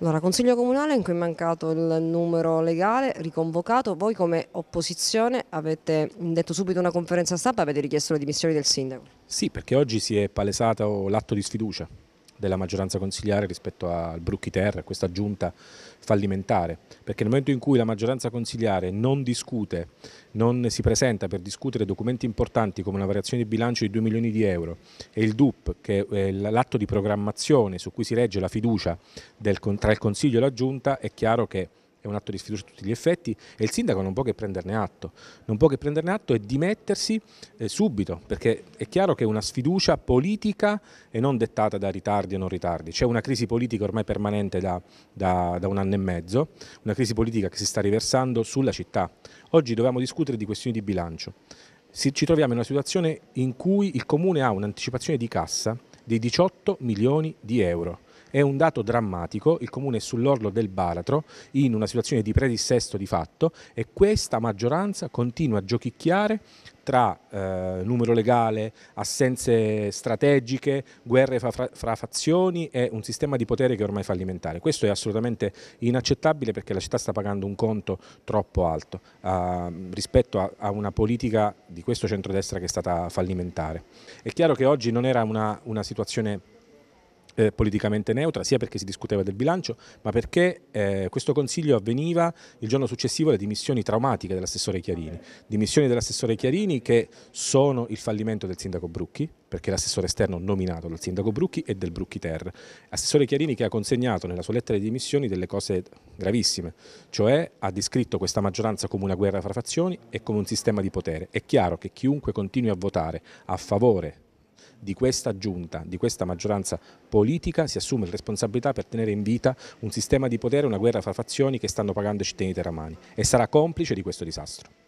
Allora, Consiglio Comunale in cui è mancato il numero legale, riconvocato, voi come opposizione avete detto subito una conferenza stampa, avete richiesto le dimissioni del Sindaco? Sì, perché oggi si è palesato l'atto di sfiducia della maggioranza consigliare rispetto al Brucchi Terra, questa giunta fallimentare, perché nel momento in cui la maggioranza consigliare non discute, non si presenta per discutere documenti importanti come una variazione di bilancio di 2 milioni di euro e il DUP, che è eh, l'atto di programmazione su cui si regge la fiducia del, tra il Consiglio e la Giunta, è chiaro che è un atto di sfiducia a tutti gli effetti e il sindaco non può che prenderne atto, non può che prenderne atto e dimettersi eh, subito, perché è chiaro che è una sfiducia politica e non dettata da ritardi o non ritardi, c'è una crisi politica ormai permanente da, da, da un anno e mezzo, una crisi politica che si sta riversando sulla città. Oggi dovevamo discutere di questioni di bilancio, si, ci troviamo in una situazione in cui il comune ha un'anticipazione di cassa di 18 milioni di euro è un dato drammatico, il Comune è sull'orlo del baratro, in una situazione di predissesto di fatto e questa maggioranza continua a giochicchiare tra eh, numero legale, assenze strategiche, guerre fra, fra, fazioni e un sistema di potere che è ormai fallimentare. Questo è assolutamente inaccettabile perché la città sta pagando un conto troppo alto eh, rispetto a, a, una politica di questo centrodestra che è stata fallimentare. È chiaro che oggi non era una, una situazione eh, politicamente neutra, sia perché si discuteva del bilancio, ma perché eh, questo consiglio avveniva il giorno successivo alle dimissioni traumatiche dell'assessore Chiarini. Dimissioni dell'assessore Chiarini che sono il fallimento del sindaco Brucchi, perché l'assessore esterno nominato dal sindaco Brucchi e del Brucchi Ter. Assessore Chiarini che ha consegnato nella sua lettera di dimissioni delle cose gravissime, cioè ha descritto questa maggioranza come una guerra fra fazioni e come un sistema di potere. È chiaro che chiunque continui a votare a favore di questa giunta, di questa maggioranza politica, si assume la responsabilità per tenere in vita un sistema di potere, una guerra fra fazioni che stanno pagando i cittadini teramani e sarà complice di questo disastro.